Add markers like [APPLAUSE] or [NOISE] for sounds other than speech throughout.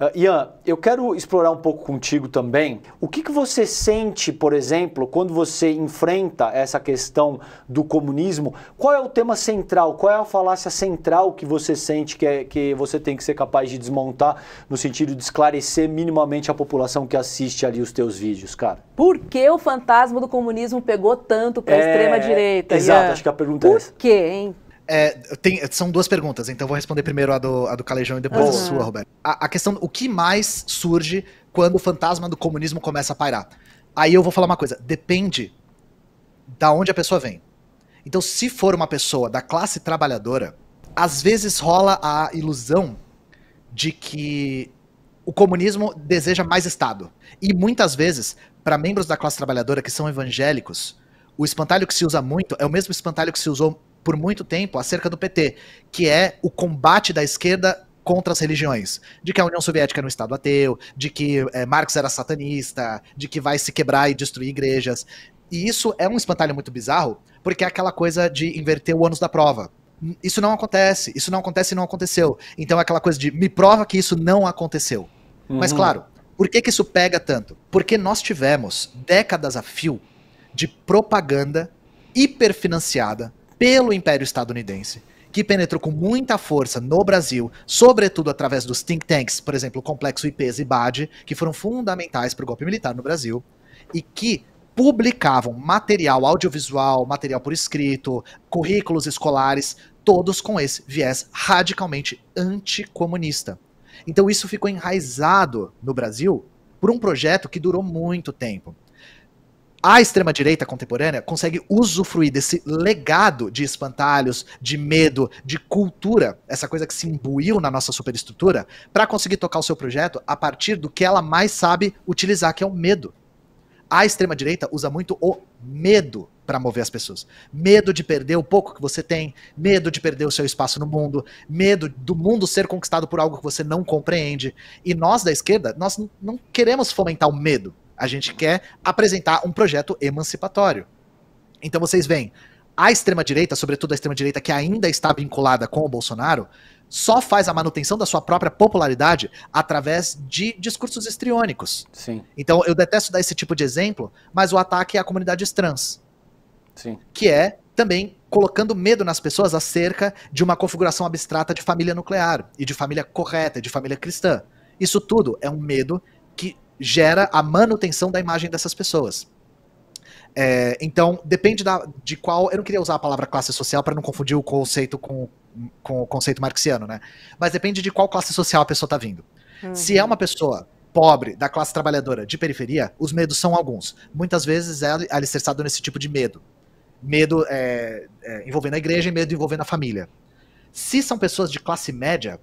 Uh, Ian, eu quero explorar um pouco contigo também. O que, que você sente, por exemplo, quando você enfrenta essa questão do comunismo? Qual é o tema central? Qual é a falácia central que você sente que, é, que você tem que ser capaz de desmontar no sentido de esclarecer minimamente a população que assiste ali os teus vídeos, cara? Por que o fantasma do comunismo pegou tanto para a é... extrema-direita? Exato, Ian? acho que a pergunta é Por é essa. Por quê, hein? É, tem, são duas perguntas, então vou responder primeiro a do, a do Calejão e depois uhum. a sua, Roberto. A, a, questão, o que mais surge quando o fantasma do comunismo começa a pairar? Aí eu vou falar uma coisa, depende da onde a pessoa vem. Então, se for uma pessoa da classe trabalhadora, às vezes rola a ilusão de que o comunismo deseja mais Estado. E muitas vezes, para membros da classe trabalhadora que são evangélicos, o espantalho que se usa muito é o mesmo espantalho que se usou por muito tempo acerca do PT, que é o combate da esquerda contra as religiões, de que a União Soviética era um Estado ateu, de que é, Marx era satanista, de que vai se quebrar e destruir igrejas. E isso é um espantalho muito bizarro, porque é aquela coisa de inverter o ônus da prova. Isso não acontece, isso não acontece e não aconteceu. Então é aquela coisa de me prova que isso não aconteceu. Uhum. Mas claro, por que, que isso pega tanto? Porque nós tivemos décadas a fio de propaganda hiperfinanciada pelo Império Estadunidense, que penetrou com muita força no Brasil, sobretudo através dos think tanks, por exemplo, o Complexo IPs e BAD, que foram fundamentais para o golpe militar no Brasil, e que publicavam material audiovisual, material por escrito, currículos escolares, todos com esse viés radicalmente anticomunista. Então isso ficou enraizado no Brasil por um projeto que durou muito tempo a extrema-direita contemporânea consegue usufruir desse legado de espantalhos, de medo, de cultura, essa coisa que se imbuiu na nossa superestrutura, para conseguir tocar o seu projeto a partir do que ela mais sabe utilizar, que é o medo. A extrema-direita usa muito o medo para mover as pessoas. Medo de perder o pouco que você tem, medo de perder o seu espaço no mundo, medo do mundo ser conquistado por algo que você não compreende. E nós da esquerda, nós não queremos fomentar o medo. A gente quer apresentar um projeto emancipatório. Então vocês veem, a extrema-direita, sobretudo a extrema-direita que ainda está vinculada com o Bolsonaro, só faz a manutenção da sua própria popularidade através de discursos estriônicos. Sim. Então eu detesto dar esse tipo de exemplo, mas o ataque é à comunidade trans. Sim. Que é também colocando medo nas pessoas acerca de uma configuração abstrata de família nuclear e de família correta, de família cristã. Isso tudo é um medo que gera a manutenção da imagem dessas pessoas. É, então, depende da, de qual. Eu não queria usar a palavra classe social para não confundir o conceito com, com o conceito marxiano, né? Mas depende de qual classe social a pessoa está vindo. Uhum. Se é uhum. uma pessoa pobre, da classe trabalhadora, de periferia, os medos são alguns. Muitas vezes é alicerçado nesse tipo de medo. Medo é, é, envolvendo a igreja e medo envolvendo a família. Se são pessoas de classe média,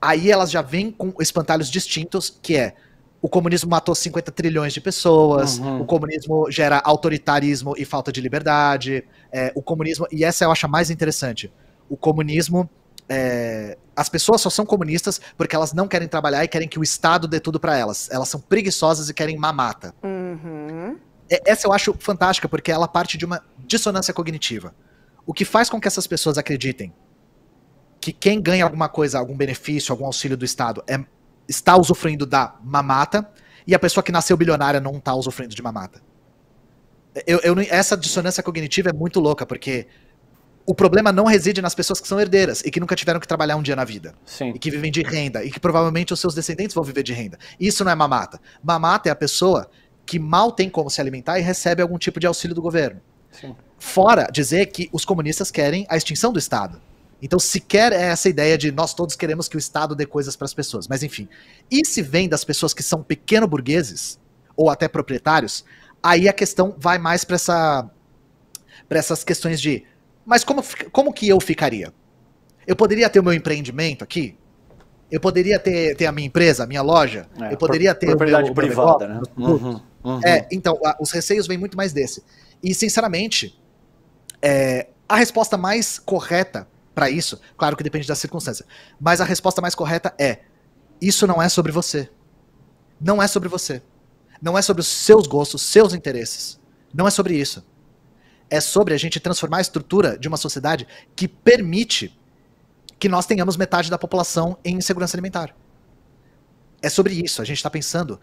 aí elas já vêm com espantalhos distintos, que é o comunismo matou 50 trilhões de pessoas, uhum. o comunismo gera autoritarismo e falta de liberdade. É, o comunismo, e essa eu acho a mais interessante. O comunismo. É, as pessoas só são comunistas porque elas não querem trabalhar e querem que o Estado dê tudo para elas. Elas são preguiçosas e querem mamata. Uhum. É, essa eu acho fantástica porque ela parte de uma dissonância cognitiva. O que faz com que essas pessoas acreditem que quem ganha alguma coisa, algum benefício, algum auxílio do Estado é está usufruindo da mamata e a pessoa que nasceu bilionária não está usufruindo de mamata. Eu, eu, essa dissonância cognitiva é muito louca, porque o problema não reside nas pessoas que são herdeiras e que nunca tiveram que trabalhar um dia na vida. Sim. E que vivem de renda. E que provavelmente os seus descendentes vão viver de renda. Isso não é mamata. Mamata é a pessoa que mal tem como se alimentar e recebe algum tipo de auxílio do governo. Sim. Fora dizer que os comunistas querem a extinção do Estado. Então, sequer é essa ideia de nós todos queremos que o Estado dê coisas para as pessoas. Mas, enfim. E se vem das pessoas que são pequeno burgueses, ou até proprietários, aí a questão vai mais para essa, essas questões de: mas como, como que eu ficaria? Eu poderia ter o meu empreendimento aqui? Eu poderia ter, ter a minha empresa, a minha loja? É, eu poderia ter. Propriedade meu, privada, meu negócio, né? Uhum, uhum, uhum. É, então, a, os receios vêm muito mais desse. E, sinceramente, é, a resposta mais correta para isso, claro que depende da circunstância. Mas a resposta mais correta é: isso não é sobre você. Não é sobre você. Não é sobre os seus gostos, seus interesses. Não é sobre isso. É sobre a gente transformar a estrutura de uma sociedade que permite que nós tenhamos metade da população em insegurança alimentar. É sobre isso. A gente está pensando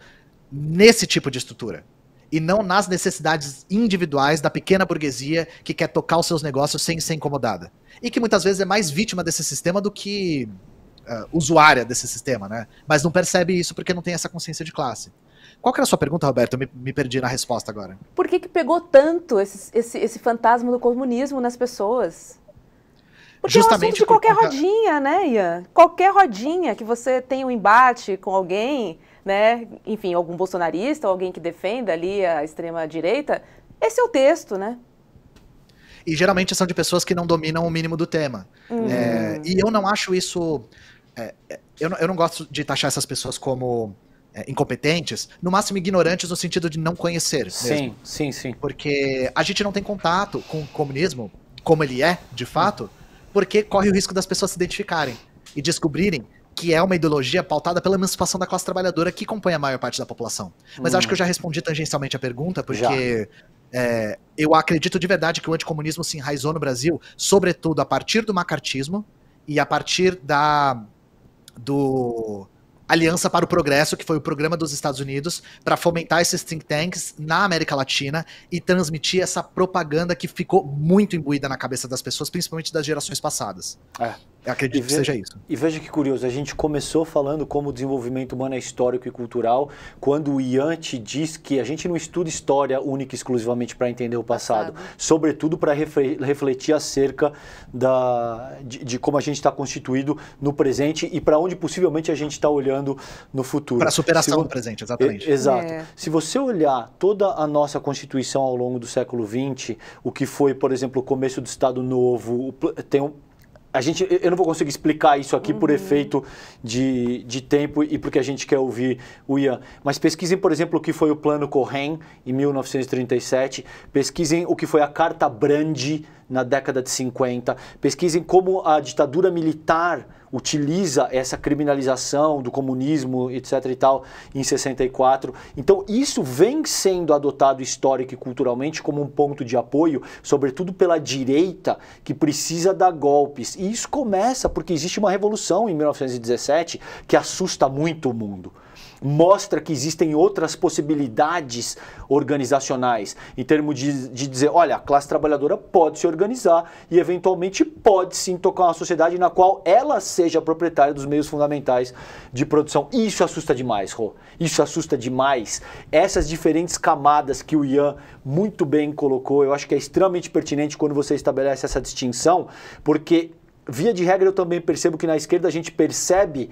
nesse tipo de estrutura e não nas necessidades individuais da pequena burguesia que quer tocar os seus negócios sem ser incomodada. E que muitas vezes é mais vítima desse sistema do que uh, usuária desse sistema, né? Mas não percebe isso porque não tem essa consciência de classe. Qual que era a sua pergunta, Roberto? Eu me, me perdi na resposta agora. Por que, que pegou tanto esse, esse, esse fantasma do comunismo nas pessoas? Porque Justamente é um assunto de qualquer por... rodinha, né, Ian? Qualquer rodinha que você tem um embate com alguém, né, enfim, algum bolsonarista ou alguém que defenda ali a extrema-direita, esse é o texto, né? E geralmente são de pessoas que não dominam o mínimo do tema. Uhum. É, e eu não acho isso. É, é eu, não, eu não gosto de taxar essas pessoas como é, incompetentes, no máximo ignorantes no sentido de não conhecer. Sim, mesmo. sim, sim. Porque a gente não tem contato com o comunismo, como ele é, de fato, porque corre o risco das pessoas se identificarem e descobrirem que é uma ideologia pautada pela emancipação da classe trabalhadora que compõe a maior parte da população. Mas hum. acho que eu já hum. respondi tangencialmente a pergunta, porque é, eu acredito de verdade que o anticomunismo se enraizou no Brasil, sobretudo a partir do macartismo e a partir da do Aliança para o Progresso, que foi o programa dos Estados Unidos para fomentar esses think tanks na América Latina e transmitir essa propaganda que ficou muito imbuída na cabeça das pessoas, principalmente das gerações passadas. É. Eu acredito veja, que seja isso. E veja que curioso, a gente começou falando como o desenvolvimento humano é histórico e cultural, quando o Ian te diz que a gente não estuda história única e exclusivamente para entender o passado, passado. sobretudo para refletir acerca da, de, de como a gente está constituído no presente e para onde possivelmente a gente está olhando no futuro. Para a superação Se, do presente, exatamente. exato. É. Se você olhar toda a nossa Constituição ao longo do século XX, o que foi, por exemplo, o começo do Estado Novo, tem um a gente, eu não vou conseguir explicar isso aqui uhum. por efeito de, de tempo e porque a gente quer ouvir o Ian. Mas pesquisem, por exemplo, o que foi o Plano Corren em 1937, pesquisem o que foi a Carta Brandi na década de 50, pesquisem como a ditadura militar utiliza essa criminalização do comunismo, etc. e tal, em 64. Então, isso vem sendo adotado histórico e culturalmente como um ponto de apoio, sobretudo pela direita que precisa dar golpes. E isso começa porque existe uma revolução em 1917 que assusta muito o mundo mostra que existem outras possibilidades organizacionais, em termos de, de dizer, olha, a classe trabalhadora pode se organizar e eventualmente pode sim tocar uma sociedade na qual ela seja proprietária dos meios fundamentais de produção. Isso assusta demais, Rô. Isso assusta demais. Essas diferentes camadas que o Ian muito bem colocou, eu acho que é extremamente pertinente quando você estabelece essa distinção, porque via de regra eu também percebo que na esquerda a gente percebe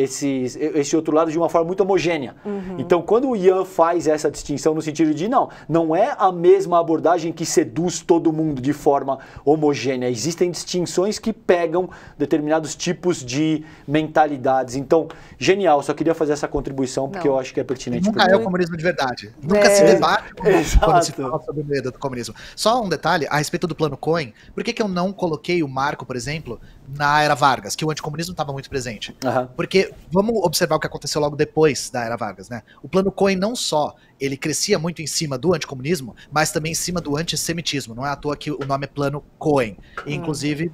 esses, esse outro lado de uma forma muito homogênea. Uhum. Então, quando o Ian faz essa distinção no sentido de não, não é a mesma abordagem que seduz todo mundo de forma homogênea. Existem distinções que pegam determinados tipos de mentalidades. Então, genial, só queria fazer essa contribuição porque não. eu acho que é pertinente. Nunca é o comunismo de verdade. É. Nunca se debate [LAUGHS] quando se fala sobre o medo do comunismo. Só um detalhe a respeito do plano Cohen. Por que, que eu não coloquei o Marco, por exemplo, na era Vargas, que o anticomunismo estava muito presente. Uhum. Porque vamos observar o que aconteceu logo depois da era Vargas, né? O plano Cohen não só ele crescia muito em cima do anticomunismo, mas também em cima do antissemitismo. Não é à toa que o nome é plano Cohen. E, hum. inclusive,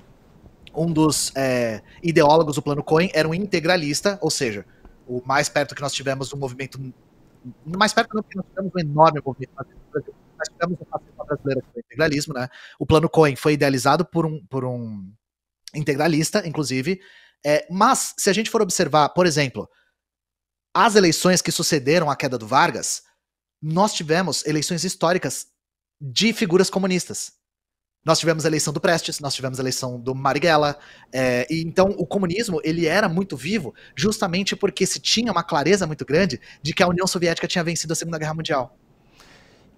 um dos é, ideólogos do plano Cohen era um integralista, ou seja, o mais perto que nós tivemos do movimento. Mais perto que nós tivemos um enorme movimento nós tivemos uma brasileira que foi integralismo, né? O plano Cohen foi idealizado por um, por um integralista, inclusive. É, mas, se a gente for observar, por exemplo, as eleições que sucederam à queda do Vargas, nós tivemos eleições históricas de figuras comunistas. Nós tivemos a eleição do Prestes, nós tivemos a eleição do Marighella. É, e então, o comunismo ele era muito vivo justamente porque se tinha uma clareza muito grande de que a União Soviética tinha vencido a Segunda Guerra Mundial.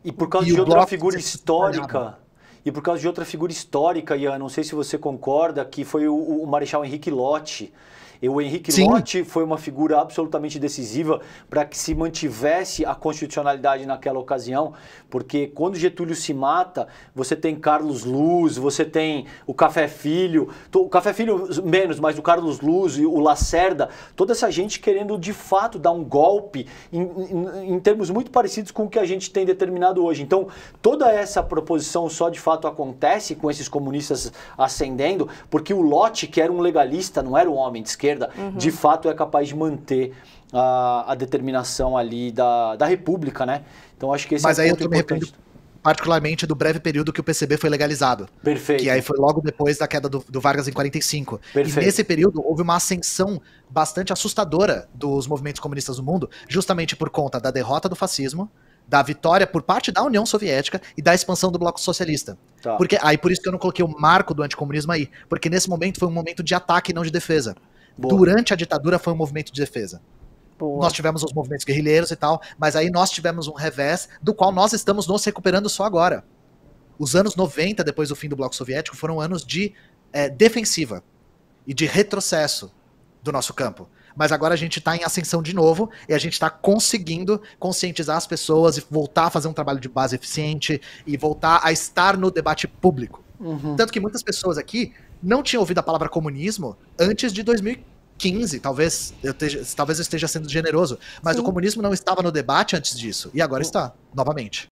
E por causa e de outra figura histórica e por causa de outra figura histórica, Ian, não sei se você concorda, que foi o, o Marechal Henrique Lott, e o Henrique Sim. Lott foi uma figura absolutamente decisiva para que se mantivesse a constitucionalidade naquela ocasião, porque quando Getúlio se mata, você tem Carlos Luz, você tem o Café Filho, o Café Filho menos, mas o Carlos Luz e o Lacerda, toda essa gente querendo de fato dar um golpe em, em, em termos muito parecidos com o que a gente tem determinado hoje. Então, toda essa proposição só de fato acontece com esses comunistas ascendendo, porque o Lott, que era um legalista, não era um homem de esquerda, esquerda, uhum. de fato é capaz de manter a, a determinação ali da, da República, né? Então acho que esse é Mas é um aí ponto eu importante particularmente do breve período que o PCB foi legalizado. Perfeito. Que aí foi logo depois da queda do, do Vargas em 45. Perfeito. E nesse período houve uma ascensão bastante assustadora dos movimentos comunistas no mundo, justamente por conta da derrota do fascismo, da vitória por parte da União Soviética e da expansão do Bloco Socialista. Tá. Porque aí por isso que eu não coloquei o marco do anticomunismo aí, porque nesse momento foi um momento de ataque e não de defesa. Boa. Durante a ditadura foi um movimento de defesa. Boa. Nós tivemos os movimentos guerrilheiros e tal, mas aí nós tivemos um revés do qual nós estamos nos recuperando só agora. Os anos 90, depois do fim do Bloco Soviético, foram anos de é, defensiva e de retrocesso do nosso campo. Mas agora a gente está em ascensão de novo e a gente está conseguindo conscientizar as pessoas e voltar a fazer um trabalho de base eficiente e voltar a estar no debate público. Uhum. Tanto que muitas pessoas aqui não tinha ouvido a palavra comunismo antes de 2015, talvez eu esteja, talvez eu esteja sendo generoso, mas Sim. o comunismo não estava no debate antes disso, e agora o, está, novamente.